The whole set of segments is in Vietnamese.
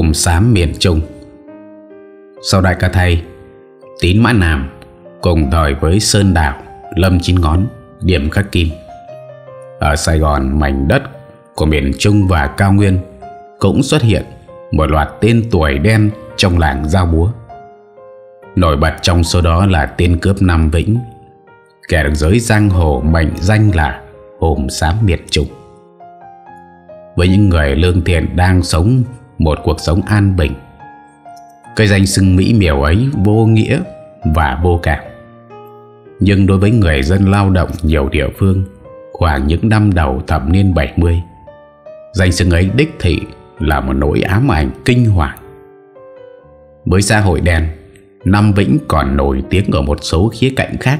cùng xám miền Trung. Sau đại ca thay, Tín Mã Nam cùng thời với Sơn Đảo, Lâm Chín Ngón, Điểm Khắc Kim. Ở Sài Gòn, mảnh đất của miền Trung và Cao Nguyên cũng xuất hiện một loạt tên tuổi đen trong làng Giao Búa. Nổi bật trong số đó là tên cướp Nam Vĩnh, kẻ được giới giang hồ mệnh danh là Hồn Sám Miệt Trục. Với những người lương thiện đang sống một cuộc sống an bình. Cái danh xưng Mỹ miều ấy vô nghĩa và vô cảm. Nhưng đối với người dân lao động nhiều địa phương, khoảng những năm đầu thập niên 70, danh xưng ấy đích thị là một nỗi ám ảnh kinh hoàng. Với xã hội đen, Nam Vĩnh còn nổi tiếng ở một số khía cạnh khác.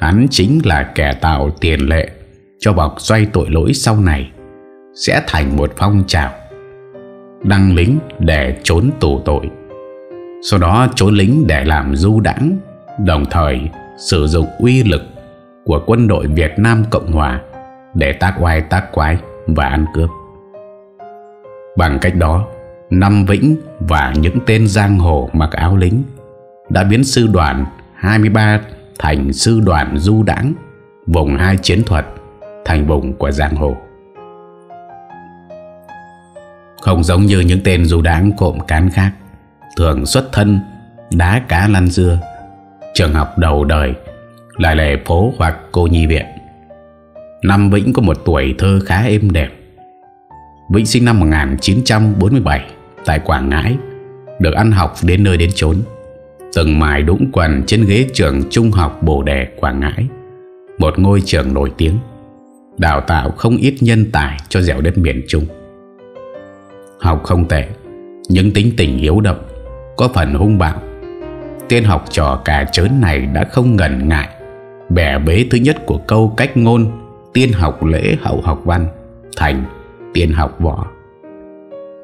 Hắn chính là kẻ tạo tiền lệ cho bọc xoay tội lỗi sau này sẽ thành một phong trào đăng lính để trốn tù tội Sau đó trốn lính để làm du đảng Đồng thời sử dụng uy lực của quân đội Việt Nam Cộng Hòa Để tác oai tác quái và ăn cướp Bằng cách đó Năm Vĩnh và những tên giang hồ mặc áo lính Đã biến sư đoàn 23 thành sư đoàn du đảng Vùng hai chiến thuật thành vùng của giang hồ không giống như những tên dù đáng cộm cán khác Thường xuất thân Đá cá lăn dưa Trường học đầu đời Lại lề phố hoặc cô nhi viện Năm Vĩnh có một tuổi thơ khá êm đẹp Vĩnh sinh năm 1947 Tại Quảng Ngãi Được ăn học đến nơi đến chốn Từng mài đũng quần trên ghế trường trung học Bồ Đề Quảng Ngãi Một ngôi trường nổi tiếng Đào tạo không ít nhân tài cho dẻo đất miền Trung Học không tệ Nhưng tính tình hiếu động, Có phần hung bạo Tiên học trò cà chớn này đã không ngần ngại Bẻ bế thứ nhất của câu cách ngôn Tiên học lễ hậu học văn Thành tiên học võ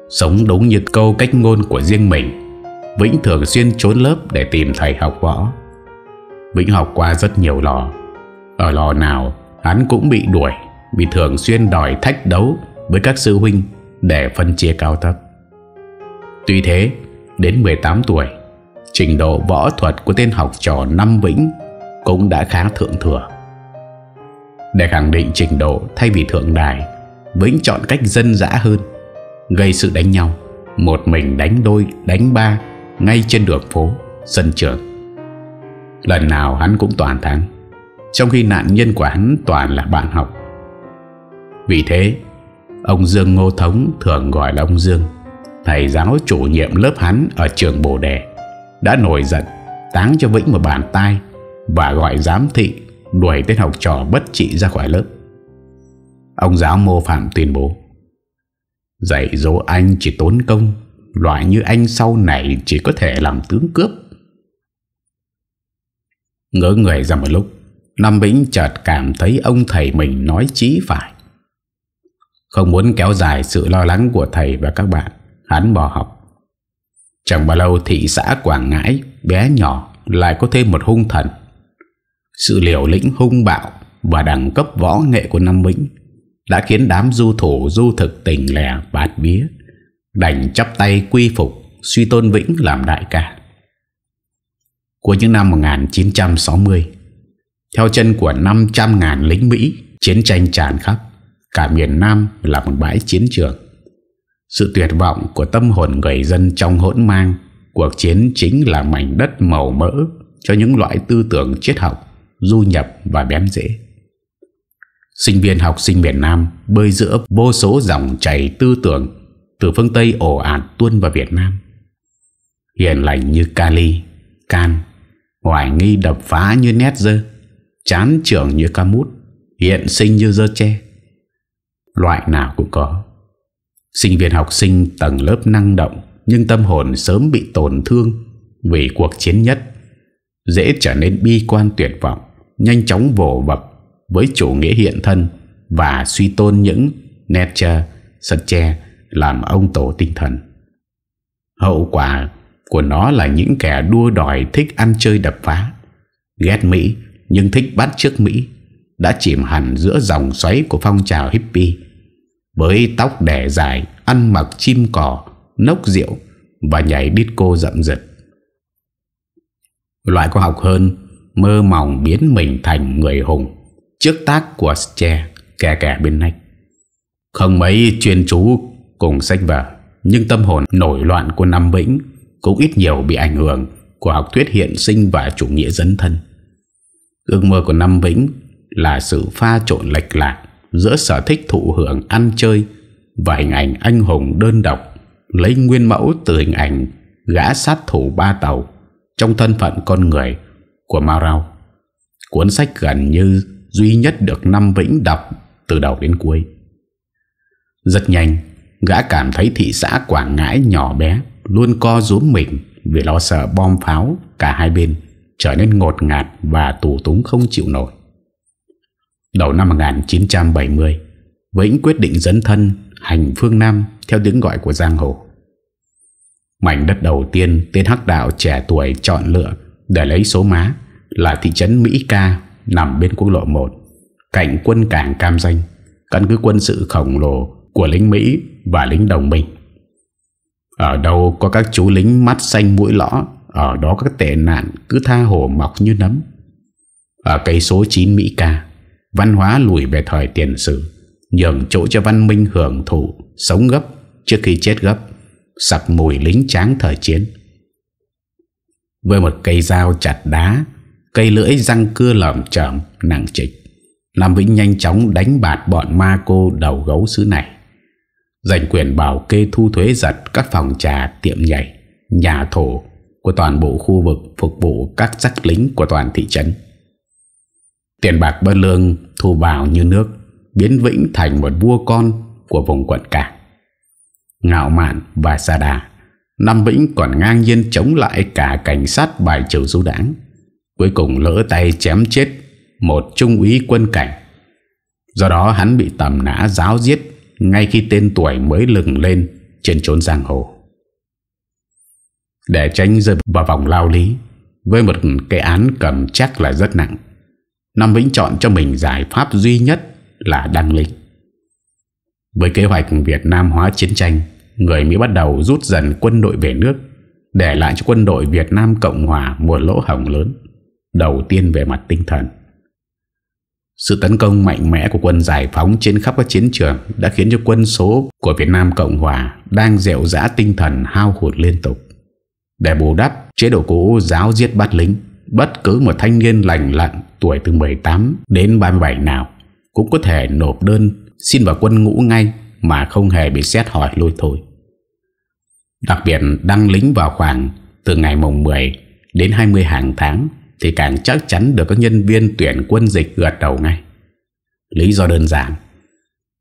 Sống đúng như câu cách ngôn của riêng mình Vĩnh thường xuyên trốn lớp để tìm thầy học võ Vĩnh học qua rất nhiều lò Ở lò nào hắn cũng bị đuổi Vì thường xuyên đòi thách đấu với các sư huynh để phân chia cao thấp. Tuy thế, đến 18 tuổi, trình độ võ thuật của tên học trò Năm Vĩnh cũng đã khá thượng thừa. Để khẳng định trình độ thay vì thượng đài, Vĩnh chọn cách dân dã hơn, gây sự đánh nhau, một mình đánh đôi, đánh ba ngay trên đường phố, sân trường. Lần nào hắn cũng toàn thắng, trong khi nạn nhân của hắn toàn là bạn học. Vì thế, Ông Dương Ngô Thống thường gọi là ông Dương Thầy giáo chủ nhiệm lớp hắn ở trường Bồ Đề Đã nổi giận Táng cho Vĩnh một bàn tay Và gọi giám thị Đuổi tên học trò bất trị ra khỏi lớp Ông giáo mô phạm tuyên bố Dạy dỗ anh chỉ tốn công Loại như anh sau này chỉ có thể làm tướng cướp Ngỡ người ra một lúc Nam Vĩnh chợt cảm thấy ông thầy mình nói chí phải không muốn kéo dài sự lo lắng của thầy và các bạn Hắn bỏ học Chẳng bao lâu thị xã Quảng Ngãi Bé nhỏ lại có thêm một hung thần Sự liều lĩnh hung bạo Và đẳng cấp võ nghệ của Nam Vĩnh Đã khiến đám du thủ du thực tỉnh lẻ bạt bía Đành chắp tay quy phục Suy tôn Vĩnh làm đại ca Của những năm 1960 Theo chân của 500.000 lính Mỹ Chiến tranh tràn khắp Cả miền Nam là một bãi chiến trường Sự tuyệt vọng của tâm hồn người dân trong hỗn mang Cuộc chiến chính là mảnh đất màu mỡ Cho những loại tư tưởng triết học Du nhập và bén rễ. Sinh viên học sinh miền Nam Bơi giữa vô số dòng chảy tư tưởng Từ phương Tây ổ ạt tuôn vào Việt Nam Hiền lành như Cali, Can Hoài nghi đập phá như nét dơ Chán trưởng như camus, Hiện sinh như dơ tre loại nào cũng có. Sinh viên học sinh tầng lớp năng động nhưng tâm hồn sớm bị tổn thương vì cuộc chiến nhất, dễ trở nên bi quan tuyệt vọng, nhanh chóng vồ vập với chủ nghĩa hiện thân và suy tôn những Nietzsche, Sartre làm ông tổ tinh thần. Hậu quả của nó là những kẻ đua đòi thích ăn chơi đập phá, ghét Mỹ nhưng thích bắt chước Mỹ đã chìm hẳn giữa dòng xoáy của phong trào hippie với tóc đẻ dài, ăn mặc chim cỏ, nốc rượu và nhảy disco rậm rực. Loại khoa học hơn mơ mỏng biến mình thành người hùng trước tác của Scher kẻ kẻ bên nách. Không mấy chuyên chú cùng sách vở, nhưng tâm hồn nổi loạn của Nam Vĩnh cũng ít nhiều bị ảnh hưởng của học thuyết hiện sinh và chủ nghĩa dân thân. Ước mơ của Nam Vĩnh là sự pha trộn lệch lạc giữa sở thích thụ hưởng ăn chơi và hình ảnh anh hùng đơn độc lấy nguyên mẫu từ hình ảnh gã sát thủ ba tàu trong thân phận con người của Marao. Cuốn sách gần như duy nhất được Năm Vĩnh đọc từ đầu đến cuối. Rất nhanh, gã cảm thấy thị xã Quảng Ngãi nhỏ bé luôn co rúm mình vì lo sợ bom pháo cả hai bên trở nên ngột ngạt và tù túng không chịu nổi. Đầu năm 1970 Vĩnh quyết định dẫn thân Hành phương Nam Theo tiếng gọi của Giang Hồ Mảnh đất đầu tiên Tên Hắc Đạo trẻ tuổi chọn lựa Để lấy số má Là thị trấn Mỹ Ca Nằm bên quốc lộ 1 Cạnh quân cảng Cam Danh Căn cứ quân sự khổng lồ Của lính Mỹ và lính đồng minh Ở đâu có các chú lính mắt xanh mũi lõ Ở đó các tệ nạn cứ tha hồ mọc như nấm Ở cây số 9 Mỹ Ca Văn hóa lùi về thời tiền sử Nhường chỗ cho văn minh hưởng thụ Sống gấp trước khi chết gấp Sặc mùi lính tráng thời chiến Với một cây dao chặt đá Cây lưỡi răng cưa lởm chởm nặng trịch nam Vĩnh nhanh chóng đánh bạt bọn ma cô đầu gấu xứ này Giành quyền bảo kê thu thuế giật các phòng trà tiệm nhảy Nhà thổ của toàn bộ khu vực phục vụ các giác lính của toàn thị trấn Tiền bạc bơ lương thu vào như nước Biến Vĩnh thành một vua con Của vùng quận cảng Ngạo mạn và xa đà Nam Vĩnh còn ngang nhiên chống lại Cả cảnh sát bài trừ du đảng Cuối cùng lỡ tay chém chết Một trung úy quân cảnh Do đó hắn bị tầm nã giáo giết Ngay khi tên tuổi mới lừng lên Trên trốn giang hồ Để tránh rơi vào vòng lao lý Với một cái án cầm chắc là rất nặng Nam Vĩnh chọn cho mình giải pháp duy nhất là đăng lịch. Với kế hoạch Việt Nam hóa chiến tranh, người Mỹ bắt đầu rút dần quân đội về nước, để lại cho quân đội Việt Nam Cộng Hòa một lỗ hổng lớn, đầu tiên về mặt tinh thần. Sự tấn công mạnh mẽ của quân giải phóng trên khắp các chiến trường đã khiến cho quân số của Việt Nam Cộng Hòa đang dẻo dã tinh thần hao hụt liên tục. Để bù đắp, chế độ cũ giáo giết bắt lính bất cứ một thanh niên lành lặn tuổi từ 18 đến 37 nào cũng có thể nộp đơn xin vào quân ngũ ngay mà không hề bị xét hỏi lôi thôi. Đặc biệt đăng lính vào khoảng từ ngày mùng 10 đến 20 hàng tháng thì càng chắc chắn được các nhân viên tuyển quân dịch gật đầu ngay. Lý do đơn giản,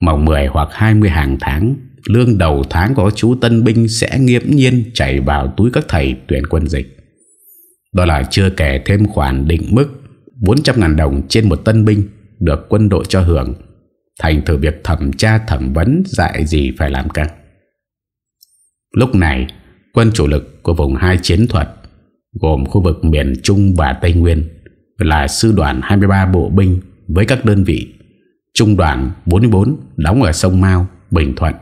mùng 10 hoặc 20 hàng tháng, lương đầu tháng của chú tân binh sẽ nghiêm nhiên chảy vào túi các thầy tuyển quân dịch. Đó là chưa kể thêm khoản định mức 400.000 đồng trên một tân binh được quân đội cho hưởng thành thử việc thẩm tra thẩm vấn dạy gì phải làm căng. Lúc này, quân chủ lực của vùng hai chiến thuật gồm khu vực miền Trung và Tây Nguyên là sư đoàn 23 bộ binh với các đơn vị Trung đoàn 44 đóng ở sông Mao, Bình Thuận,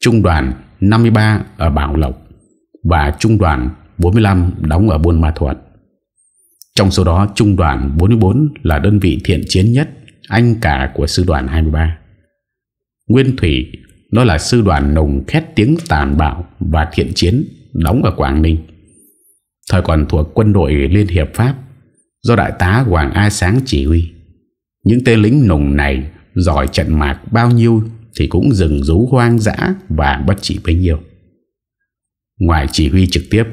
Trung đoàn 53 ở Bảo Lộc và Trung đoàn 45 đóng ở Buôn Ma Thuột. Trong số đó, trung đoàn 44 là đơn vị thiện chiến nhất, anh cả của sư đoàn 23. Nguyên Thủy, nó là sư đoàn nồng khét tiếng tàn bạo và thiện chiến đóng ở Quảng Ninh. Thời còn thuộc quân đội Liên Hiệp Pháp, do Đại tá Hoàng A Sáng chỉ huy. Những tên lính nồng này giỏi trận mạc bao nhiêu thì cũng rừng rú hoang dã và bất chỉ bấy nhiêu. Ngoài chỉ huy trực tiếp,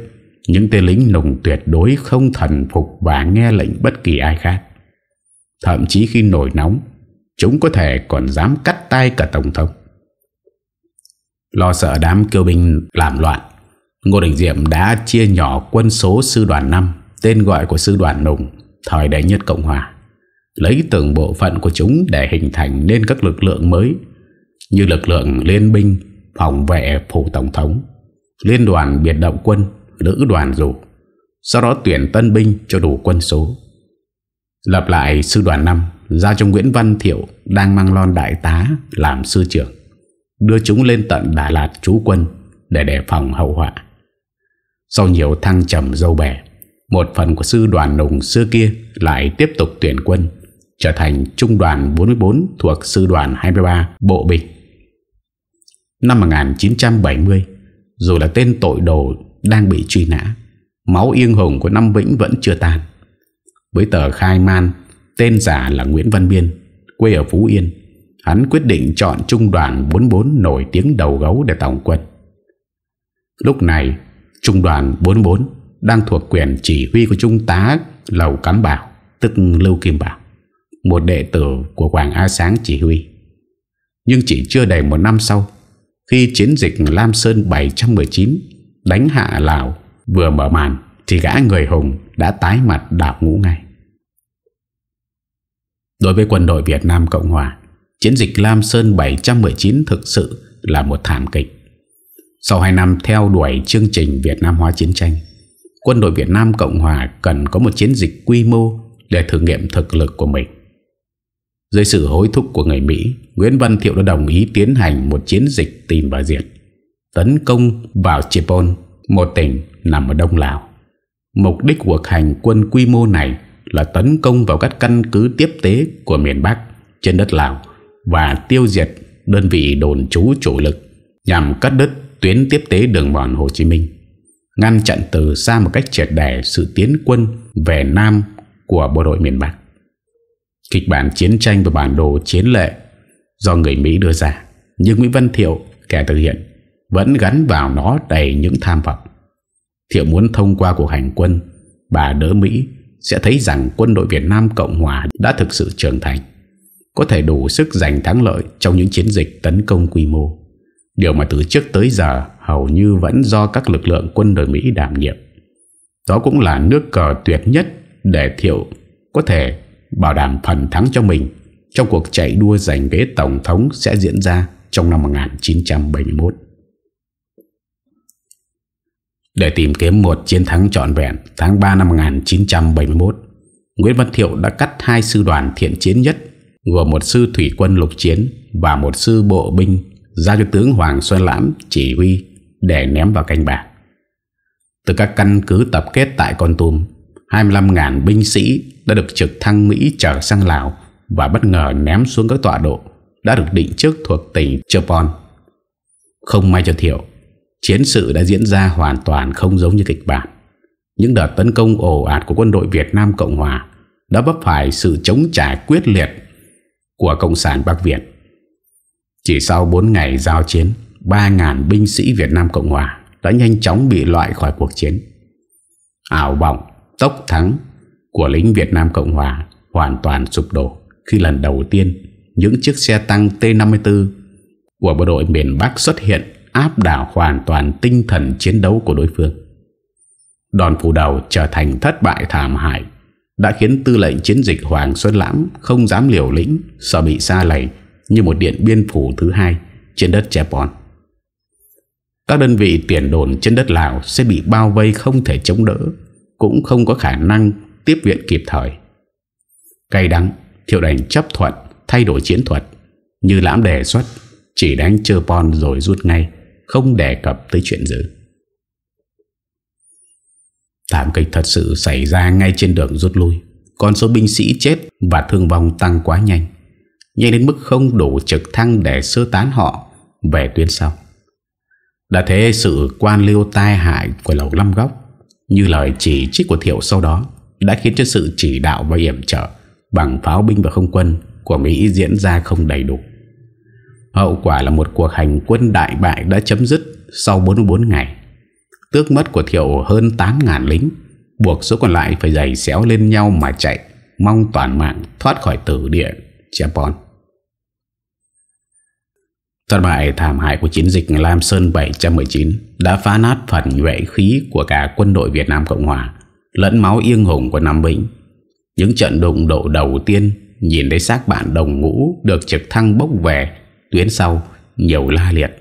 những tên lính nùng tuyệt đối không thần phục và nghe lệnh bất kỳ ai khác. Thậm chí khi nổi nóng, chúng có thể còn dám cắt tay cả Tổng thống. Lo sợ đám kêu binh làm loạn, Ngô Đình Diệm đã chia nhỏ quân số sư đoàn 5, tên gọi của sư đoàn nùng, thời đại nhất Cộng Hòa, lấy từng bộ phận của chúng để hình thành nên các lực lượng mới, như lực lượng liên binh, phòng vệ phủ Tổng thống, liên đoàn biệt động quân, lữ đoàn dù Sau đó tuyển tân binh cho đủ quân số Lập lại sư đoàn năm. Ra cho Nguyễn Văn Thiệu Đang mang lon đại tá làm sư trưởng Đưa chúng lên tận Đà Lạt trú quân Để đề phòng hậu họa Sau nhiều thăng trầm dâu bè, Một phần của sư đoàn nùng xưa kia Lại tiếp tục tuyển quân Trở thành trung đoàn 44 Thuộc sư đoàn 23 Bộ binh. Năm 1970 Dù là tên tội đồ đang bị truy nã. Máu yên hùng của Năm Vĩnh vẫn chưa tàn. Với tờ khai man, tên giả là Nguyễn Văn Biên, quê ở Phú Yên. Hắn quyết định chọn trung đoàn 44 nổi tiếng đầu gấu để tổng quân. Lúc này, trung đoàn 44 đang thuộc quyền chỉ huy của trung tá Lầu Cám Bảo, tức Lưu Kim Bảo, một đệ tử của Hoàng A Sáng chỉ huy. Nhưng chỉ chưa đầy một năm sau, khi chiến dịch Lam Sơn 719 đánh hạ Lào vừa mở màn thì gã người hùng đã tái mặt đạp ngũ ngay. Đối với quân đội Việt Nam Cộng Hòa, chiến dịch Lam Sơn 719 thực sự là một thảm kịch. Sau 2 năm theo đuổi chương trình Việt Nam hóa chiến tranh, quân đội Việt Nam Cộng Hòa cần có một chiến dịch quy mô để thử nghiệm thực lực của mình. Dưới sự hối thúc của người Mỹ, Nguyễn Văn Thiệu đã đồng ý tiến hành một chiến dịch tìm và diệt tấn công vào Chepon, một tỉnh nằm ở Đông Lào. Mục đích của hành quân quy mô này là tấn công vào các căn cứ tiếp tế của miền Bắc trên đất Lào và tiêu diệt đơn vị đồn trú chủ lực nhằm cắt đứt tuyến tiếp tế đường mòn Hồ Chí Minh, ngăn chặn từ xa một cách triệt đẻ sự tiến quân về Nam của bộ đội miền Bắc. Kịch bản chiến tranh và bản đồ chiến lệ do người Mỹ đưa ra, nhưng Nguyễn Văn Thiệu kẻ thực hiện vẫn gắn vào nó đầy những tham vọng Thiệu muốn thông qua cuộc hành quân Bà đỡ Mỹ sẽ thấy rằng quân đội Việt Nam Cộng Hòa đã thực sự trưởng thành Có thể đủ sức giành thắng lợi trong những chiến dịch tấn công quy mô Điều mà từ trước tới giờ hầu như vẫn do các lực lượng quân đội Mỹ đảm nhiệm Đó cũng là nước cờ tuyệt nhất để Thiệu có thể bảo đảm phần thắng cho mình trong cuộc chạy đua giành ghế Tổng thống sẽ diễn ra trong năm 1971. Để tìm kiếm một chiến thắng trọn vẹn tháng 3 năm 1971, Nguyễn Văn Thiệu đã cắt hai sư đoàn thiện chiến nhất, gồm một sư thủy quân lục chiến và một sư bộ binh ra cho tướng Hoàng Xuân Lãm chỉ huy để ném vào canh bạc. Từ các căn cứ tập kết tại Con Tum, 25.000 binh sĩ đã được trực thăng Mỹ trở sang Lào và bất ngờ ném xuống các tọa độ đã được định trước thuộc tỉnh Chopon. Không may cho Thiệu, Chiến sự đã diễn ra hoàn toàn không giống như kịch bản. Những đợt tấn công ồ ạt của quân đội Việt Nam Cộng Hòa đã bấp phải sự chống trả quyết liệt của Cộng sản Bắc Việt. Chỉ sau 4 ngày giao chiến, 3.000 binh sĩ Việt Nam Cộng Hòa đã nhanh chóng bị loại khỏi cuộc chiến. Ảo vọng, tốc thắng của lính Việt Nam Cộng Hòa hoàn toàn sụp đổ khi lần đầu tiên những chiếc xe tăng T-54 của bộ đội miền Bắc xuất hiện áp đảo hoàn toàn tinh thần chiến đấu của đối phương. Đòn phủ đầu trở thành thất bại thảm hại đã khiến tư lệnh chiến dịch Hoàng Xuân Lãm không dám liều lĩnh sợ bị xa lầy như một điện biên phủ thứ hai trên đất Chepon. Các đơn vị tiền đồn trên đất Lào sẽ bị bao vây không thể chống đỡ, cũng không có khả năng tiếp viện kịp thời. Cay đắng, thiệu đành chấp thuận, thay đổi chiến thuật, như lãm đề xuất, chỉ đánh Chepon rồi rút ngay. Không đề cập tới chuyện dữ Thảm kịch thật sự xảy ra ngay trên đường rút lui con số binh sĩ chết và thương vong tăng quá nhanh Nhanh đến mức không đủ trực thăng để sơ tán họ về tuyến sau Đã thế sự quan liêu tai hại của lầu Lâm Góc Như lời chỉ trích của Thiệu sau đó Đã khiến cho sự chỉ đạo và yểm trợ Bằng pháo binh và không quân Của Mỹ diễn ra không đầy đủ Hậu quả là một cuộc hành quân đại bại đã chấm dứt sau 44 ngày. Tước mất của Thiệu hơn 8.000 lính, buộc số còn lại phải giày xéo lên nhau mà chạy, mong toàn mạng thoát khỏi tử địa Chapon. Thất bại thảm hại của chiến dịch Lam Sơn 719 đã phá nát phần nhuệ khí của cả quân đội Việt Nam Cộng Hòa, lẫn máu yên hùng của Nam Vĩnh. Những trận đụng độ đầu tiên nhìn thấy xác bạn đồng ngũ được trực thăng bốc về tuyến sau nhiều la liệt.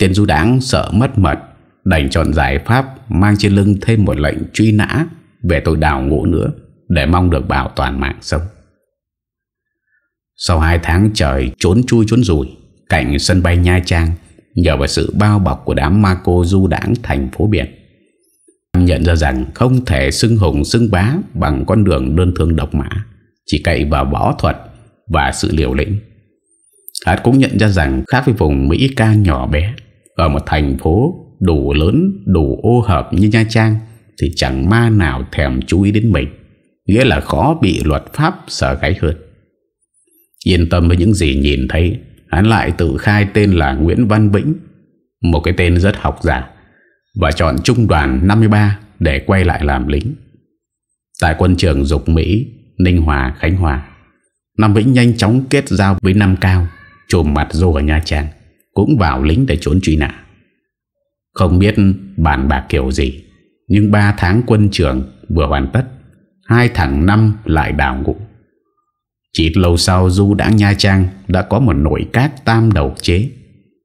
Tên du đáng sợ mất mật, đành chọn giải pháp mang trên lưng thêm một lệnh truy nã về tội đào ngộ nữa để mong được bảo toàn mạng sống. Sau hai tháng trời trốn chui trốn rùi cạnh sân bay Nha Trang nhờ vào sự bao bọc của đám Marco du đảng thành phố biển. Nhận ra rằng không thể xưng hùng xưng bá bằng con đường đơn thương độc mã, chỉ cậy vào võ thuật và sự liều lĩnh. Hắn cũng nhận ra rằng khác với vùng Mỹ ca nhỏ bé, ở một thành phố đủ lớn, đủ ô hợp như Nha Trang, thì chẳng ma nào thèm chú ý đến mình, nghĩa là khó bị luật pháp sở gáy hơn. Yên tâm với những gì nhìn thấy, hắn lại tự khai tên là Nguyễn Văn Bĩnh, một cái tên rất học giả, và chọn trung đoàn 53 để quay lại làm lính. Tại quân trường Dục Mỹ, Ninh Hòa, Khánh Hòa, Nam Vĩnh nhanh chóng kết giao với Nam Cao Trùm mặt dù ở Nha Trang Cũng vào lính để trốn truy nã Không biết bàn bạc kiểu gì Nhưng 3 tháng quân trưởng vừa hoàn tất Hai thằng năm lại đào ngụ Chỉ lâu sau Du đã Nha Trang Đã có một nội các tam đầu chế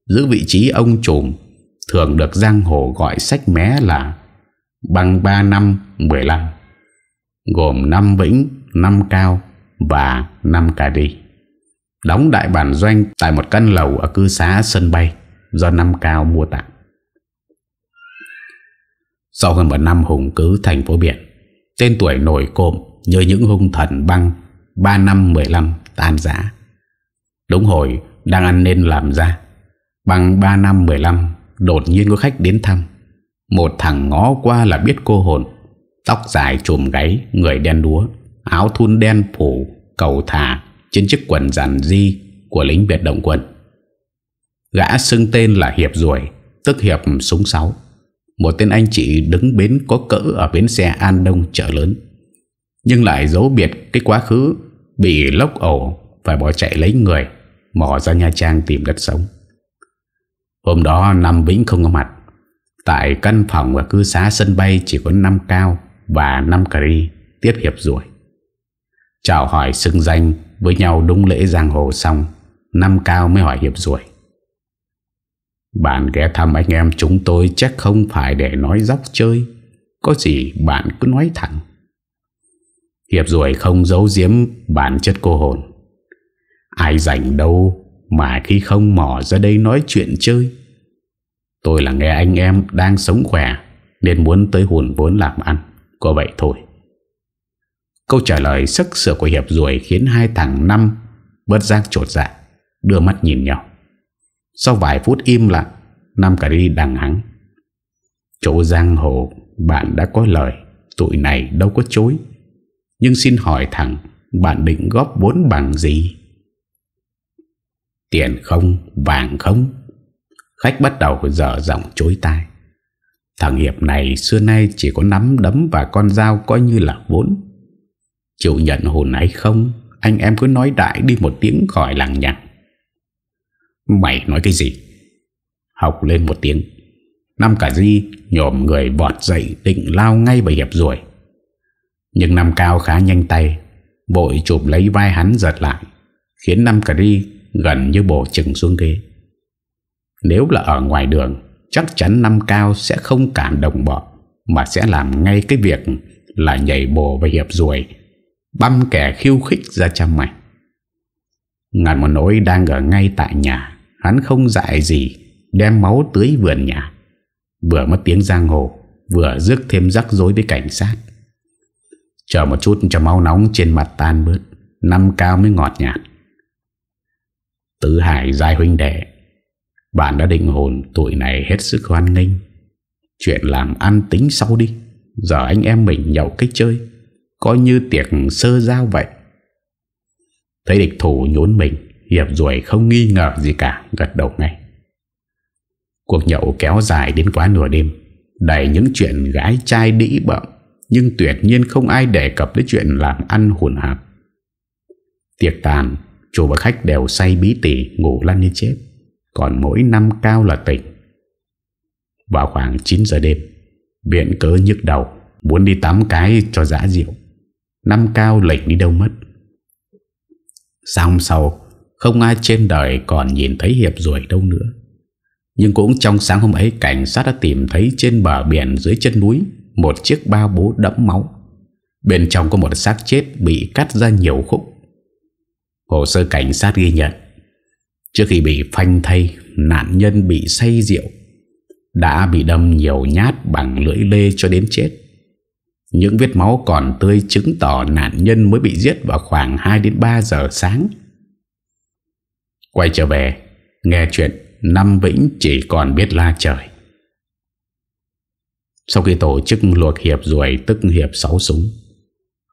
Giữ vị trí ông trùm Thường được giang hồ gọi sách mé là Bằng 3 năm 15 Gồm 5 vĩnh, 5 cao và 5 cà đi đóng đại bản doanh tại một căn lầu ở cư xá sân bay do Năm Cao mua tặng. Sau hơn một năm hùng cứ thành phố biển, tên tuổi nổi cộm như những hung thần băng 3 năm 15 tan giã. Đúng hồi đang ăn nên làm ra, bằng 3 năm 15 đột nhiên có khách đến thăm. Một thằng ngó qua là biết cô hồn, tóc dài trùm gáy, người đen đúa, áo thun đen phủ, cầu thả trên chiếc quần giản di của lính biệt động quân. Gã xưng tên là Hiệp Rùi tức Hiệp Súng Sáu, một tên anh chị đứng bến có cỡ ở bến xe An Đông chợ lớn, nhưng lại giấu biệt cái quá khứ bị lốc ổ phải bỏ chạy lấy người, mò ra Nha Trang tìm đất sống. Hôm đó Nam Vĩnh không có mặt, tại căn phòng và cư xá sân bay chỉ có 5 cao và 5 cà ri tiếp Hiệp Rùi Chào hỏi xưng danh với nhau đúng lễ giang hồ xong Năm cao mới hỏi hiệp ruồi Bạn ghé thăm anh em chúng tôi chắc không phải để nói dóc chơi Có gì bạn cứ nói thẳng Hiệp ruồi không giấu giếm bản chất cô hồn Ai rảnh đâu mà khi không mỏ ra đây nói chuyện chơi Tôi là nghe anh em đang sống khỏe Nên muốn tới hồn vốn làm ăn Có vậy thôi Câu trả lời sức sửa của Hiệp ruồi khiến hai thằng năm bớt giác trột dạ, đưa mắt nhìn nhau. Sau vài phút im lặng, Nam cả đi đằng hắng. Chỗ giang hồ, bạn đã có lời, tụi này đâu có chối. Nhưng xin hỏi thằng bạn định góp vốn bằng gì? Tiền không, vàng không? Khách bắt đầu dở giọng chối tai. Thằng Hiệp này xưa nay chỉ có nắm đấm và con dao coi như là vốn. Chịu nhận hồn hay không Anh em cứ nói đại đi một tiếng khỏi làng nhạc Mày nói cái gì Học lên một tiếng Năm cả di nhổm người vọt dậy Định lao ngay vào hiệp ruồi Nhưng năm cao khá nhanh tay Bội chụp lấy vai hắn giật lại Khiến năm cả di gần như bổ chừng xuống ghế Nếu là ở ngoài đường Chắc chắn năm cao sẽ không cảm đồng bọn Mà sẽ làm ngay cái việc Là nhảy bồ vào hiệp ruồi Băm kẻ khiêu khích ra trăm mày. Ngàn một nỗi đang ở ngay tại nhà Hắn không dại gì Đem máu tưới vườn nhà Vừa mất tiếng giang hồ Vừa rước thêm rắc rối với cảnh sát Chờ một chút cho máu nóng trên mặt tan bớt Năm cao mới ngọt nhạt Tử Hải giai huynh đệ Bạn đã định hồn tuổi này hết sức hoan nghênh Chuyện làm ăn tính sau đi Giờ anh em mình nhậu cách chơi Coi như tiệc sơ giao vậy Thấy địch thủ nhốn mình Hiệp rồi không nghi ngờ gì cả Gật đầu ngay Cuộc nhậu kéo dài đến quá nửa đêm Đầy những chuyện gái trai đĩ bợm Nhưng tuyệt nhiên không ai đề cập đến chuyện làm ăn hồn hạp Tiệc tàn Chủ và khách đều say bí tỉ Ngủ lăn như chết Còn mỗi năm cao là tỉnh Vào khoảng 9 giờ đêm biện cớ nhức đầu Muốn đi tắm cái cho dã rượu Năm cao lệch đi đâu mất Xong sau Không ai trên đời còn nhìn thấy Hiệp ruồi đâu nữa Nhưng cũng trong sáng hôm ấy Cảnh sát đã tìm thấy trên bờ biển dưới chân núi Một chiếc bao bố đẫm máu Bên trong có một xác chết Bị cắt ra nhiều khúc Hồ sơ cảnh sát ghi nhận Trước khi bị phanh thay Nạn nhân bị say rượu Đã bị đâm nhiều nhát bằng lưỡi lê cho đến chết những vết máu còn tươi chứng tỏ nạn nhân mới bị giết vào khoảng 2 đến 3 giờ sáng. Quay trở về, nghe chuyện Năm Vĩnh chỉ còn biết la trời. Sau khi tổ chức luộc hiệp ruồi tức hiệp sáu súng,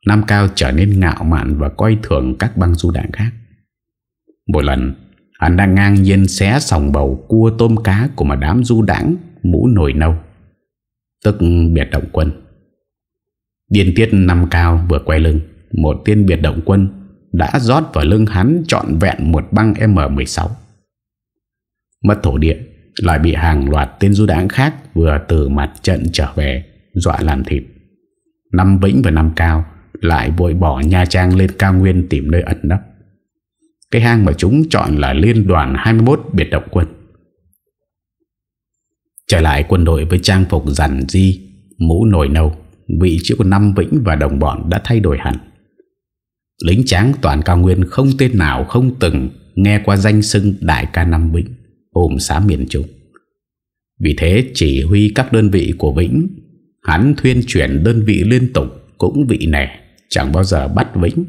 Nam Cao trở nên ngạo mạn và coi thường các băng du đảng khác. Một lần, hắn đang ngang nhiên xé sòng bầu cua tôm cá của một đám du đảng mũ nổi nâu, tức biệt động quân. Điên tiết năm cao vừa quay lưng Một tiên biệt động quân Đã rót vào lưng hắn trọn vẹn một băng M16 Mất thổ địa Lại bị hàng loạt tên du đáng khác Vừa từ mặt trận trở về Dọa làm thịt Năm Vĩnh và năm Cao Lại vội bỏ Nha Trang lên cao nguyên Tìm nơi ẩn nấp Cái hang mà chúng chọn là liên đoàn 21 biệt động quân Trở lại quân đội với trang phục rằn di Mũ nổi nâu vị trí của Nam Vĩnh và đồng bọn đã thay đổi hẳn. Lính tráng toàn cao nguyên không tên nào không từng nghe qua danh xưng Đại ca Nam Vĩnh, ôm xã miền Trung. Vì thế chỉ huy các đơn vị của Vĩnh, hắn thuyên chuyển đơn vị liên tục cũng vị nẻ, chẳng bao giờ bắt Vĩnh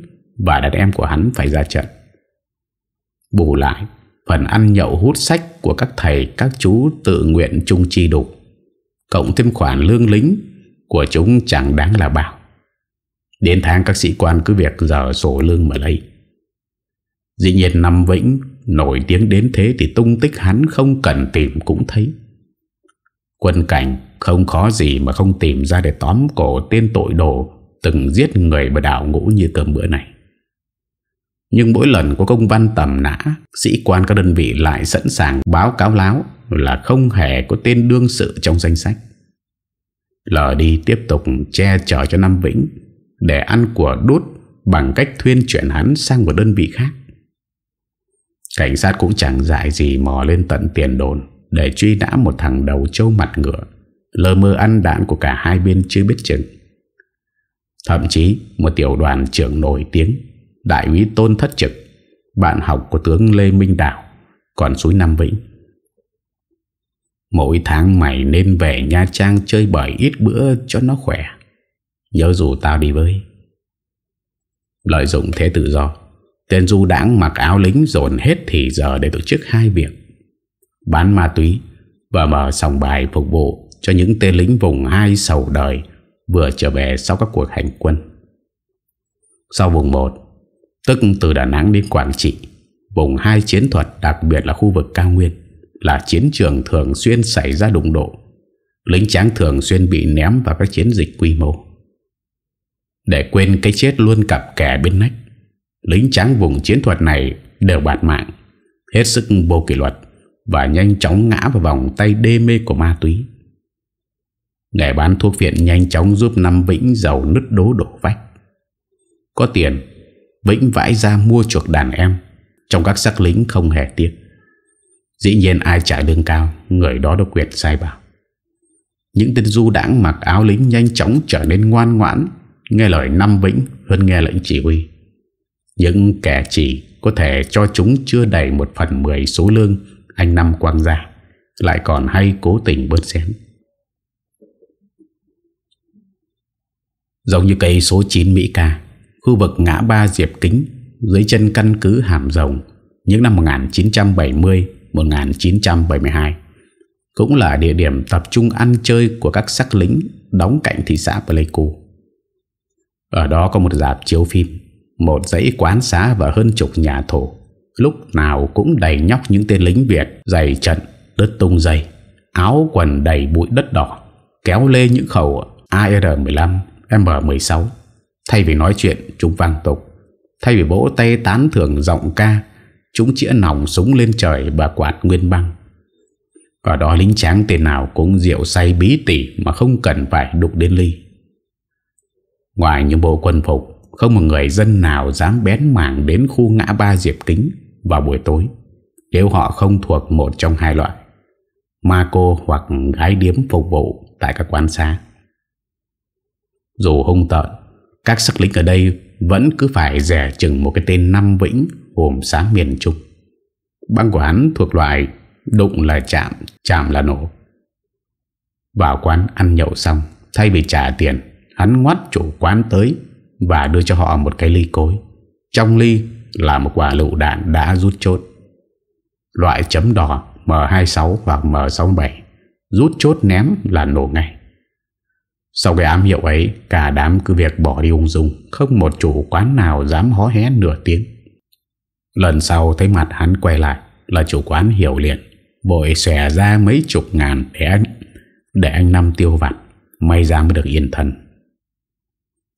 và đàn em của hắn phải ra trận. Bù lại, phần ăn nhậu hút sách của các thầy các chú tự nguyện chung chi đủ cộng thêm khoản lương lính của chúng chẳng đáng là bao. Đến tháng các sĩ quan cứ việc dở sổ lương mà lấy. Dĩ nhiên Nam Vĩnh nổi tiếng đến thế thì tung tích hắn không cần tìm cũng thấy. Quân cảnh không khó gì mà không tìm ra để tóm cổ tên tội đồ từng giết người và đảo ngũ như cơm bữa này. Nhưng mỗi lần có công văn tầm nã, sĩ quan các đơn vị lại sẵn sàng báo cáo láo là không hề có tên đương sự trong danh sách. Lờ đi tiếp tục che chở cho Nam Vĩnh để ăn của đút bằng cách thuyên chuyển hắn sang một đơn vị khác. Cảnh sát cũng chẳng dại gì mò lên tận tiền đồn để truy nã một thằng đầu trâu mặt ngựa, lơ mơ ăn đạn của cả hai bên chưa biết chừng. Thậm chí một tiểu đoàn trưởng nổi tiếng, đại úy Tôn Thất Trực, bạn học của tướng Lê Minh Đạo, còn suối Nam Vĩnh Mỗi tháng mày nên về Nha Trang chơi bời ít bữa cho nó khỏe. Nhớ dù tao đi với. Lợi dụng thế tự do, tên du đảng mặc áo lính dồn hết thì giờ để tổ chức hai việc. Bán ma túy và mở sòng bài phục vụ cho những tên lính vùng hai sầu đời vừa trở về sau các cuộc hành quân. Sau vùng 1, tức từ Đà Nẵng đến Quảng Trị, vùng hai chiến thuật đặc biệt là khu vực cao nguyên là chiến trường thường xuyên xảy ra đụng độ. Lính tráng thường xuyên bị ném vào các chiến dịch quy mô. Để quên cái chết luôn cặp kẻ bên nách, lính tráng vùng chiến thuật này đều bạt mạng, hết sức vô kỷ luật và nhanh chóng ngã vào vòng tay đê mê của ma túy. Ngày bán thuốc viện nhanh chóng giúp Năm Vĩnh giàu nứt đố đổ vách. Có tiền, Vĩnh vãi ra mua chuộc đàn em, trong các sắc lính không hề tiếc. Dĩ nhiên ai trả lương cao Người đó được quyền sai bảo Những tên du đảng mặc áo lính Nhanh chóng trở nên ngoan ngoãn Nghe lời năm vĩnh hơn nghe lệnh chỉ huy Những kẻ chỉ Có thể cho chúng chưa đầy Một phần mười số lương Anh Năm quăng gia Lại còn hay cố tình bớt xém Giống như cây số 9 Mỹ Ca Khu vực ngã ba Diệp Kính Dưới chân căn cứ Hàm Rồng Những năm 1970 1972 Cũng là địa điểm tập trung ăn chơi của các sắc lính đóng cạnh thị xã Pleiku Ở đó có một dạp chiếu phim Một dãy quán xá và hơn chục nhà thổ Lúc nào cũng đầy nhóc những tên lính Việt Dày trận, đất tung dây Áo quần đầy bụi đất đỏ Kéo lê những khẩu AR-15, M16 Thay vì nói chuyện chúng vang tục Thay vì vỗ tay tán thưởng giọng ca Chúng chĩa nòng súng lên trời và quạt nguyên băng Ở đó lính tráng tên nào cũng rượu say bí tỉ Mà không cần phải đục đến ly Ngoài những bộ quân phục Không một người dân nào dám bén mảng đến khu ngã ba Diệp Kính vào buổi tối Nếu họ không thuộc một trong hai loại Ma cô hoặc gái điếm phục vụ tại các quán xá Dù hung tợn Các sắc lính ở đây vẫn cứ phải rẻ chừng một cái tên Năm Vĩnh hồn sáng miền Trung. Băng của hắn thuộc loại đụng là chạm, chạm là nổ. Vào quán ăn nhậu xong, thay vì trả tiền, hắn ngoắt chủ quán tới và đưa cho họ một cái ly cối. Trong ly là một quả lựu đạn đã rút chốt. Loại chấm đỏ M26 hoặc M67 rút chốt ném là nổ ngay. Sau cái ám hiệu ấy, cả đám cứ việc bỏ đi ung dung, không một chủ quán nào dám hó hé nửa tiếng. Lần sau thấy mặt hắn quay lại Là chủ quán hiểu liền Bội xòe ra mấy chục ngàn để anh Để anh Năm tiêu vặt May ra mới được yên thân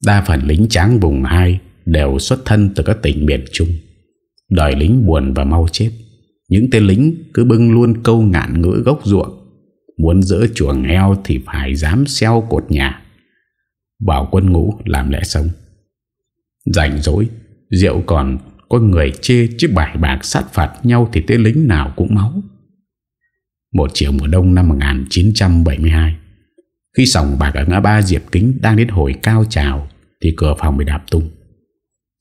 Đa phần lính tráng vùng hai Đều xuất thân từ các tỉnh miền Trung Đời lính buồn và mau chết Những tên lính cứ bưng luôn câu ngạn ngữ gốc ruộng Muốn giữ chuồng heo thì phải dám xeo cột nhà Bảo quân ngũ làm lẽ sống Rảnh rỗi Rượu còn có người chê chứ bài bạc sát phạt nhau Thì tên lính nào cũng máu Một chiều mùa đông năm 1972 Khi sòng bạc ở ngã ba Diệp Kính Đang đến hồi cao trào Thì cửa phòng bị đạp tung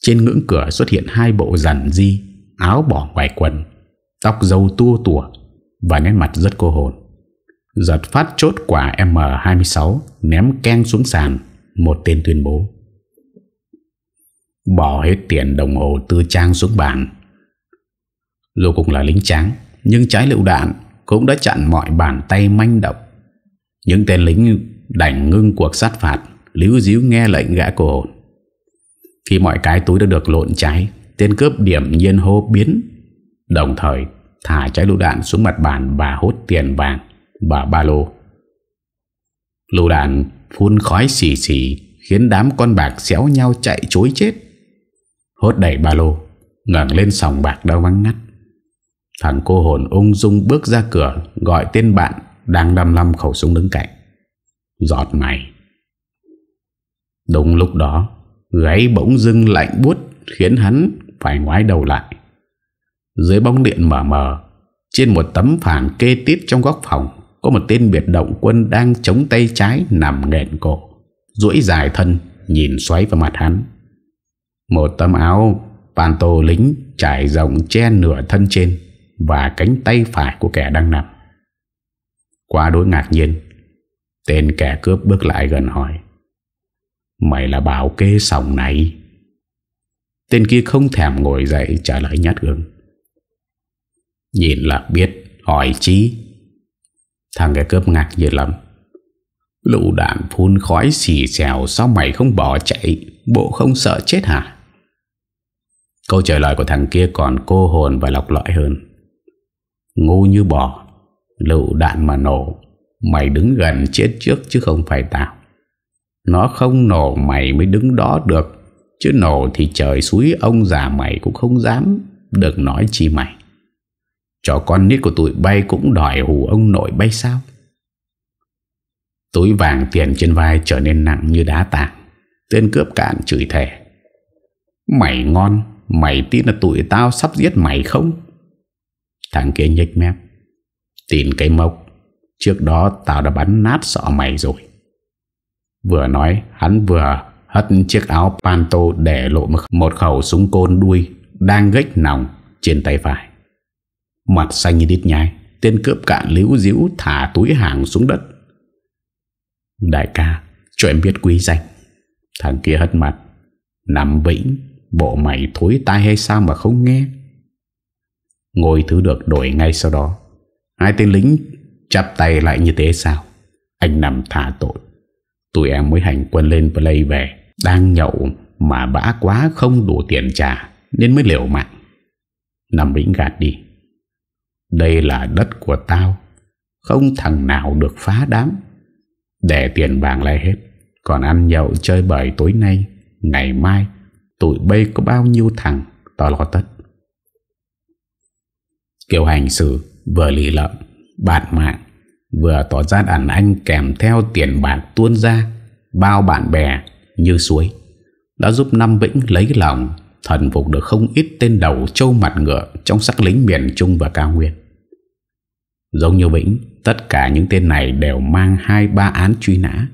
Trên ngưỡng cửa xuất hiện hai bộ rằn di Áo bỏ ngoài quần Tóc dâu tua tủa Và nét mặt rất cô hồn Giật phát chốt quả M26 Ném keng xuống sàn Một tên tuyên bố Bỏ hết tiền đồng hồ tư trang xuống bàn Dù cũng là lính trắng Nhưng trái lựu đạn Cũng đã chặn mọi bàn tay manh động Những tên lính đành ngưng cuộc sát phạt Líu díu nghe lệnh gã cổ Khi mọi cái túi đã được lộn trái, Tên cướp điểm nhiên hô biến Đồng thời thả trái lựu đạn xuống mặt bàn Và hút tiền vàng và ba lô Lựu đạn phun khói xì xì khiến đám con bạc xéo nhau chạy chối chết. Hốt đẩy ba lô ngẩng lên sòng bạc đã vắng ngắt Thằng cô hồn ung dung bước ra cửa Gọi tên bạn Đang đâm lăm khẩu súng đứng cạnh Giọt mày Đúng lúc đó Gáy bỗng dưng lạnh buốt Khiến hắn phải ngoái đầu lại Dưới bóng điện mờ mờ Trên một tấm phản kê tít trong góc phòng Có một tên biệt động quân Đang chống tay trái nằm nghẹn cổ duỗi dài thân Nhìn xoáy vào mặt hắn một tấm áo panto lính trải rộng che nửa thân trên và cánh tay phải của kẻ đang nằm. Quá đối ngạc nhiên, tên kẻ cướp bước lại gần hỏi. Mày là bảo kê sòng này. Tên kia không thèm ngồi dậy trả lời nhát gương. Nhìn là biết, hỏi chí. Thằng kẻ cướp ngạc nhiên lắm. Lũ đạn phun khói xì xèo Sao mày không bỏ chạy Bộ không sợ chết hả Câu trả lời của thằng kia còn cô hồn và lọc lõi hơn Ngu như bò Lựu đạn mà nổ Mày đứng gần chết trước chứ không phải tao Nó không nổ mày mới đứng đó được Chứ nổ thì trời suối ông già mày cũng không dám Đừng nói chi mày Cho con nít của tụi bay cũng đòi hù ông nội bay sao Túi vàng tiền trên vai trở nên nặng như đá tảng Tên cướp cạn chửi thề Mày ngon Mày tin là tụi tao sắp giết mày không Thằng kia nhếch mép Tin cái mộc. Trước đó tao đã bắn nát sọ mày rồi Vừa nói Hắn vừa hất chiếc áo panto Để lộ một khẩu súng côn đuôi Đang gách nòng Trên tay phải Mặt xanh như đít nhai. Tên cướp cạn liễu diễu thả túi hàng xuống đất Đại ca Cho em biết quý danh Thằng kia hất mặt Nằm vĩnh Bộ mày thối tai hay sao mà không nghe ngồi thứ được đổi ngay sau đó Hai tên lính chắp tay lại như thế sao Anh nằm thả tội Tụi em mới hành quân lên play về Đang nhậu mà bã quá không đủ tiền trả Nên mới liều mạng Nằm bĩnh gạt đi Đây là đất của tao Không thằng nào được phá đám Để tiền vàng lại hết Còn ăn nhậu chơi bời tối nay Ngày mai Tụi bay có bao nhiêu thằng Tao lo tất Kiểu hành xử vừa lì lợm Bạt mạng Vừa tỏ ra đàn anh kèm theo tiền bạc tuôn ra Bao bạn bè như suối Đã giúp Nam Vĩnh lấy lòng Thần phục được không ít tên đầu châu mặt ngựa Trong sắc lính miền Trung và cao nguyên Giống như Vĩnh Tất cả những tên này đều mang hai ba án truy nã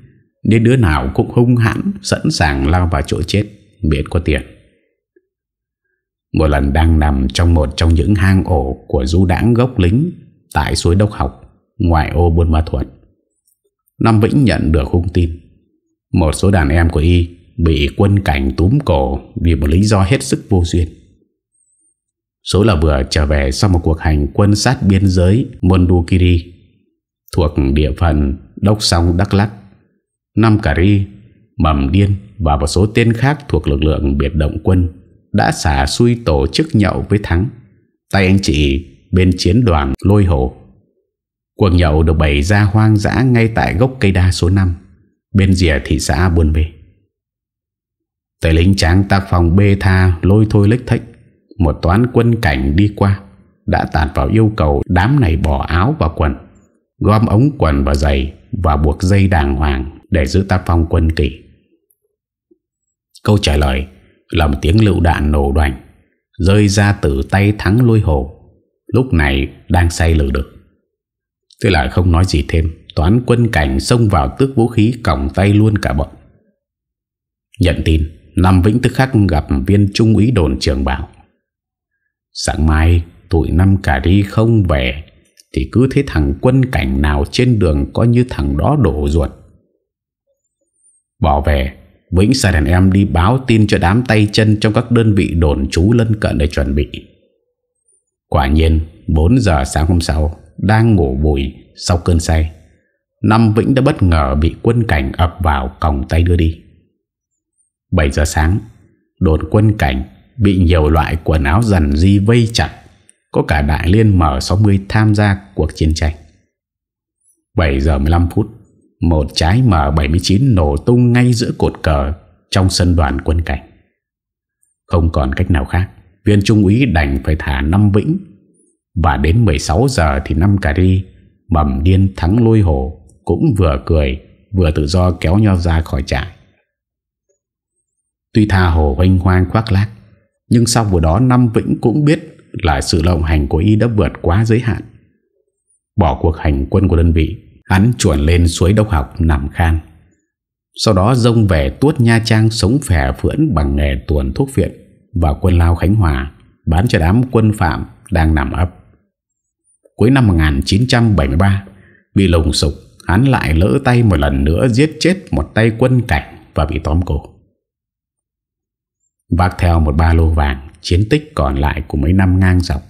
Nên đứa nào cũng hung hãn Sẵn sàng lao vào chỗ chết biết có tiền Một lần đang nằm trong một trong những hang ổ Của du đảng gốc lính Tại suối Đốc Học Ngoại ô Buôn Ma Thuột Nam Vĩnh nhận được hung tin Một số đàn em của Y Bị quân cảnh túm cổ Vì một lý do hết sức vô duyên Số là vừa trở về sau một cuộc hành quân sát biên giới Mondukiri thuộc địa phận Đốc Sông Đắk Lắc, Nam Cà Ri, Mầm Điên và một số tên khác thuộc lực lượng biệt động quân đã xả xuôi tổ chức nhậu với Thắng. Tay anh chị bên chiến đoàn lôi hồ. Cuộc nhậu được bày ra hoang dã ngay tại gốc cây đa số 5, bên rìa thị xã Buôn Bê. Tề lính tráng tác phòng bê tha lôi thôi lếch thách, một toán quân cảnh đi qua, đã tạt vào yêu cầu đám này bỏ áo và quần, gom ống quần và giày và buộc dây đàng hoàng để giữ tác phòng quân kỷ. Câu trả lời là một tiếng lựu đạn nổ đoành Rơi ra từ tay thắng lôi hồ Lúc này đang say lử được Thế lại không nói gì thêm Toán quân cảnh xông vào tước vũ khí Còng tay luôn cả bọn Nhận tin năm Vĩnh tức khắc gặp viên trung úy đồn trường bảo Sáng mai Tụi năm cả đi không về Thì cứ thế thằng quân cảnh nào trên đường Có như thằng đó đổ ruột Bỏ về Vĩnh sai đàn em đi báo tin cho đám tay chân trong các đơn vị đồn trú lân cận để chuẩn bị. Quả nhiên, 4 giờ sáng hôm sau, đang ngủ bụi sau cơn say, Năm Vĩnh đã bất ngờ bị quân cảnh ập vào còng tay đưa đi. 7 giờ sáng, đồn quân cảnh bị nhiều loại quần áo dần di vây chặt, có cả đại liên M60 tham gia cuộc chiến tranh. 7 giờ 15 phút, một trái M79 nổ tung ngay giữa cột cờ trong sân đoàn quân cảnh. Không còn cách nào khác, viên trung úy đành phải thả năm vĩnh. Và đến 16 giờ thì năm cà ri, mầm điên thắng lôi hồ, cũng vừa cười, vừa tự do kéo nhau ra khỏi trại. Tuy tha hồ hoanh hoang khoác lác, nhưng sau vụ đó năm vĩnh cũng biết là sự lộng hành của y đã vượt quá giới hạn. Bỏ cuộc hành quân của đơn vị Hắn chuẩn lên suối đốc học nằm khan Sau đó dông về tuốt Nha Trang Sống phẻ phưỡn bằng nghề tuần thuốc viện Và quân lao Khánh Hòa Bán cho đám quân phạm đang nằm ấp Cuối năm 1973 Bị lồng sục Hắn lại lỡ tay một lần nữa Giết chết một tay quân cảnh Và bị tóm cổ Vác theo một ba lô vàng Chiến tích còn lại của mấy năm ngang dọc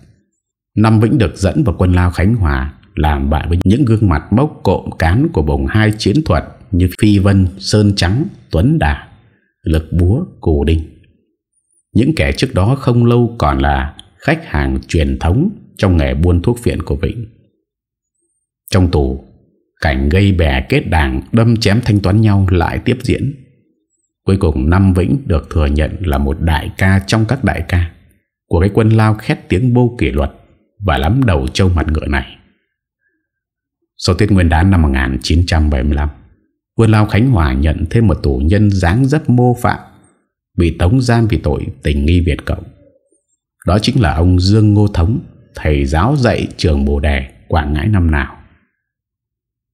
Năm Vĩnh được dẫn vào quân lao Khánh Hòa làm bạn với những gương mặt mốc cộm cán của bồng hai chiến thuật như Phi Vân, Sơn Trắng, Tuấn Đà, Lực Búa, Cổ Đinh. Những kẻ trước đó không lâu còn là khách hàng truyền thống trong nghề buôn thuốc phiện của vĩnh. Trong tù, cảnh gây bè kết đảng đâm chém thanh toán nhau lại tiếp diễn. Cuối cùng năm Vĩnh được thừa nhận là một đại ca trong các đại ca của cái quân lao khét tiếng bô kỷ luật và lắm đầu châu mặt ngựa này. Sau Tết Nguyên đán năm 1975 Quân Lao Khánh Hòa nhận thêm một tù nhân dáng dấp mô phạm Bị tống giam vì tội tình nghi Việt Cộng Đó chính là ông Dương Ngô Thống Thầy giáo dạy trường Bồ đề Quảng Ngãi năm nào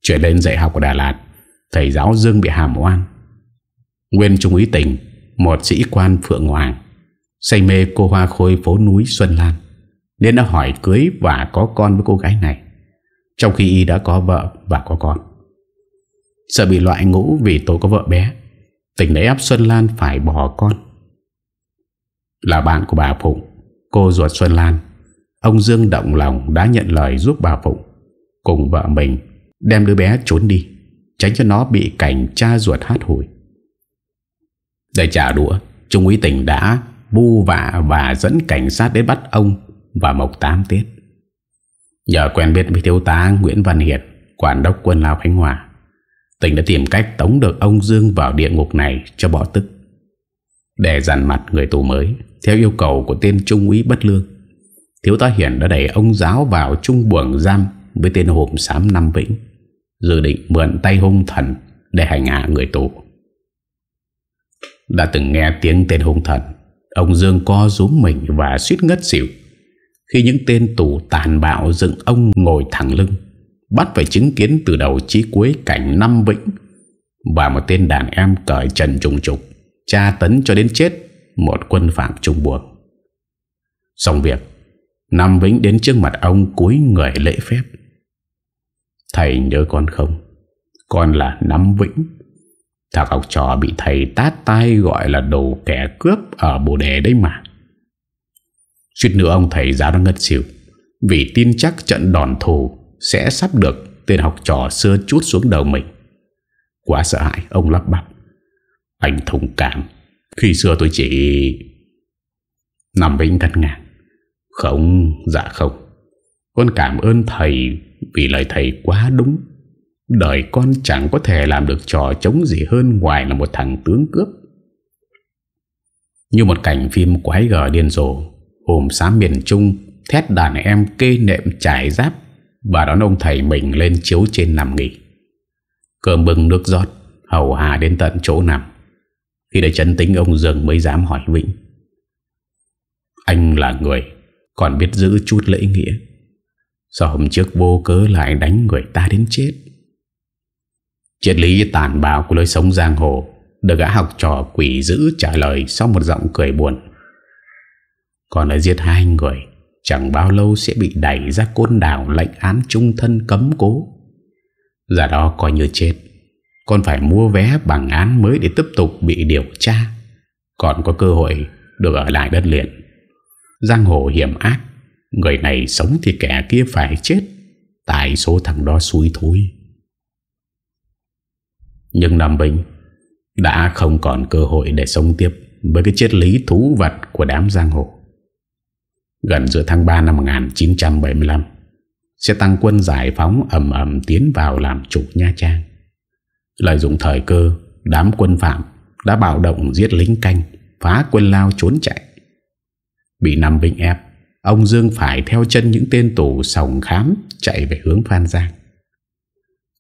Chuyển lên dạy học ở Đà Lạt Thầy giáo Dương bị hàm oan Nguyên Trung úy tỉnh Một sĩ quan Phượng Hoàng Say mê cô hoa khôi phố núi Xuân Lan Nên đã hỏi cưới và có con với cô gái này trong khi y đã có vợ và có con Sợ bị loại ngũ vì tôi có vợ bé Tỉnh lấy ép Xuân Lan phải bỏ con Là bạn của bà Phụng Cô ruột Xuân Lan Ông Dương động lòng đã nhận lời giúp bà Phụng Cùng vợ mình Đem đứa bé trốn đi Tránh cho nó bị cảnh cha ruột hát hủi Để trả đũa Trung úy tỉnh đã bu vạ và dẫn cảnh sát đến bắt ông Và mộc tám tiết Nhờ quen biết với thiếu tá Nguyễn Văn Hiệt Quản đốc quân Lào Khánh Hòa Tỉnh đã tìm cách tống được ông Dương vào địa ngục này cho bỏ tức Để dằn mặt người tù mới Theo yêu cầu của tên Trung úy Bất Lương Thiếu tá Hiển đã đẩy ông giáo vào trung buồng giam Với tên hộp xám Nam Vĩnh Dự định mượn tay hung thần Để hành hạ người tù Đã từng nghe tiếng tên hung thần Ông Dương co rúm mình và suýt ngất xỉu khi những tên tù tàn bạo dựng ông ngồi thẳng lưng Bắt phải chứng kiến từ đầu chí cuối cảnh năm vĩnh Và một tên đàn em cởi trần trùng trục Tra tấn cho đến chết Một quân phạm trung buộc Xong việc Nam Vĩnh đến trước mặt ông cuối người lễ phép Thầy nhớ con không Con là Nam Vĩnh Thằng học trò bị thầy tát tay gọi là đồ kẻ cướp ở bồ đề đấy mà Suýt nữa ông thầy giáo đã ngất xỉu Vì tin chắc trận đòn thù Sẽ sắp được tên học trò xưa chút xuống đầu mình Quá sợ hãi ông lắp bắp Anh thông cảm Khi xưa tôi chỉ Nằm Vĩnh ngắt ngạc Không, dạ không Con cảm ơn thầy Vì lời thầy quá đúng Đời con chẳng có thể làm được trò chống gì hơn Ngoài là một thằng tướng cướp Như một cảnh phim quái gở điên rồ Hôm xã miền Trung Thét đàn em kê nệm trải giáp Và đón ông thầy mình lên chiếu trên nằm nghỉ Cơm bưng nước giót Hầu hà đến tận chỗ nằm Khi đã chấn tính ông Dương mới dám hỏi Vĩnh Anh là người Còn biết giữ chút lễ nghĩa Sao hôm trước vô cớ lại đánh người ta đến chết Triết lý tàn bạo của lối sống giang hồ Được gã học trò quỷ giữ trả lời Sau một giọng cười buồn còn lại giết hai người Chẳng bao lâu sẽ bị đẩy ra côn đảo lệnh án trung thân cấm cố Giả đó coi như chết con phải mua vé bằng án mới để tiếp tục bị điều tra Còn có cơ hội được ở lại đất liền Giang hồ hiểm ác Người này sống thì kẻ kia phải chết Tại số thằng đó xui thối Nhưng Nam Bình Đã không còn cơ hội để sống tiếp Với cái chết lý thú vật của đám giang hồ gần giữa tháng 3 năm 1975, sẽ tăng quân giải phóng ầm ầm tiến vào làm chủ Nha Trang. Lợi dụng thời cơ, đám quân phạm đã bạo động giết lính canh, phá quân lao trốn chạy. Bị nằm Vinh ép, ông Dương phải theo chân những tên tù sòng khám chạy về hướng Phan Giang.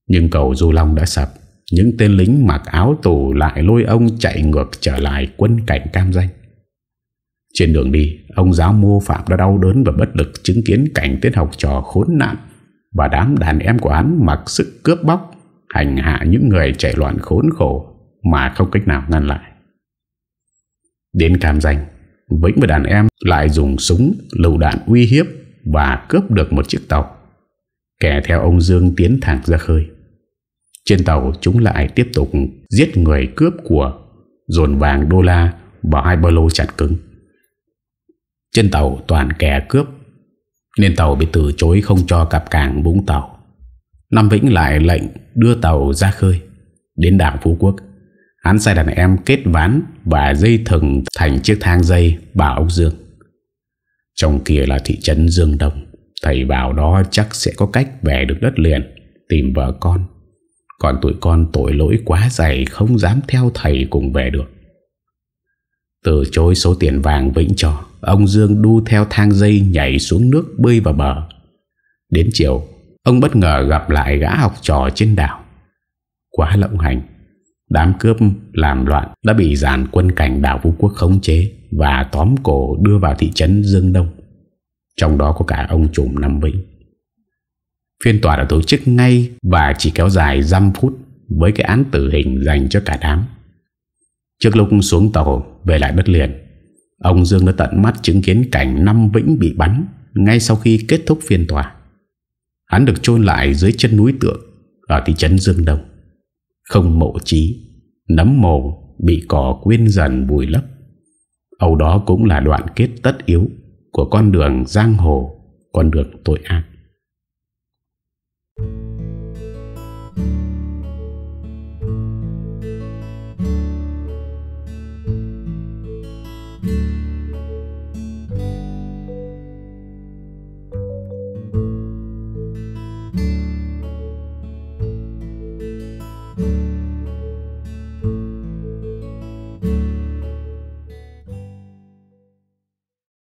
Nhưng cầu Du Long đã sập, những tên lính mặc áo tù lại lôi ông chạy ngược trở lại quân cảnh cam danh. Trên đường đi, ông giáo mô phạm đã đau đớn và bất lực chứng kiến cảnh tiết học trò khốn nạn và đám đàn em của hắn mặc sức cướp bóc, hành hạ những người chạy loạn khốn khổ mà không cách nào ngăn lại. Đến cam danh, Vĩnh và đàn em lại dùng súng, lựu đạn uy hiếp và cướp được một chiếc tàu. Kẻ theo ông Dương tiến thẳng ra khơi. Trên tàu chúng lại tiếp tục giết người cướp của dồn vàng đô la vào hai ba lô chặt cứng. Trên tàu toàn kẻ cướp Nên tàu bị từ chối không cho cặp cảng Vũng Tàu Nam Vĩnh lại lệnh đưa tàu ra khơi Đến đảo Phú Quốc Hắn sai đàn em kết ván Và dây thừng thành chiếc thang dây Bảo ốc dương Trong kia là thị trấn Dương Đông Thầy bảo đó chắc sẽ có cách Về được đất liền Tìm vợ con Còn tụi con tội lỗi quá dày Không dám theo thầy cùng về được từ chối số tiền vàng Vĩnh cho Ông Dương đu theo thang dây nhảy xuống nước bơi vào bờ Đến chiều Ông bất ngờ gặp lại gã học trò trên đảo Quá lộng hành Đám cướp làm loạn đã bị dàn quân cảnh đảo Vũ Quốc khống chế và tóm cổ đưa vào thị trấn Dương Đông. Trong đó có cả ông trùm Nam Vĩnh. Phiên tòa đã tổ chức ngay và chỉ kéo dài 5 phút với cái án tử hình dành cho cả đám. Trước lúc xuống tàu về lại đất liền Ông Dương đã tận mắt chứng kiến cảnh năm Vĩnh bị bắn Ngay sau khi kết thúc phiên tòa Hắn được chôn lại dưới chân núi tượng Ở thị trấn Dương Đông Không mộ trí Nấm mồ bị cỏ quyên dần vùi lấp Âu đó cũng là đoạn kết tất yếu Của con đường giang hồ Con đường tội ác Thank you.